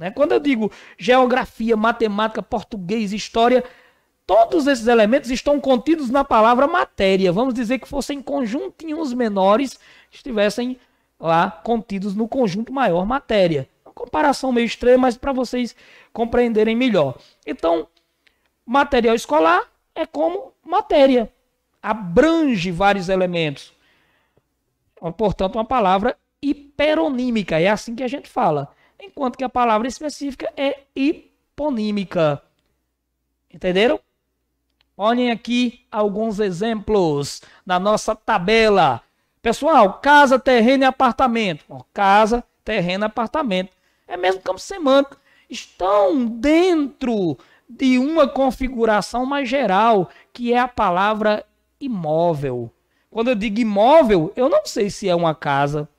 Né? Quando eu digo geografia, matemática, português, história, todos esses elementos estão contidos na palavra matéria. Vamos dizer que fossem conjuntinhos menores estivessem lá contidos no conjunto maior matéria. Uma comparação meio estranha, mas para vocês compreenderem melhor. Então, material escolar é como matéria, abrange vários elementos. Portanto, uma palavra hiperonímica, é assim que a gente fala enquanto que a palavra específica é hiponímica. Entenderam? Olhem aqui alguns exemplos na nossa tabela. Pessoal, casa, terreno e apartamento. Bom, casa, terreno e apartamento. É mesmo campo semântico. Estão dentro de uma configuração mais geral, que é a palavra imóvel. Quando eu digo imóvel, eu não sei se é uma casa,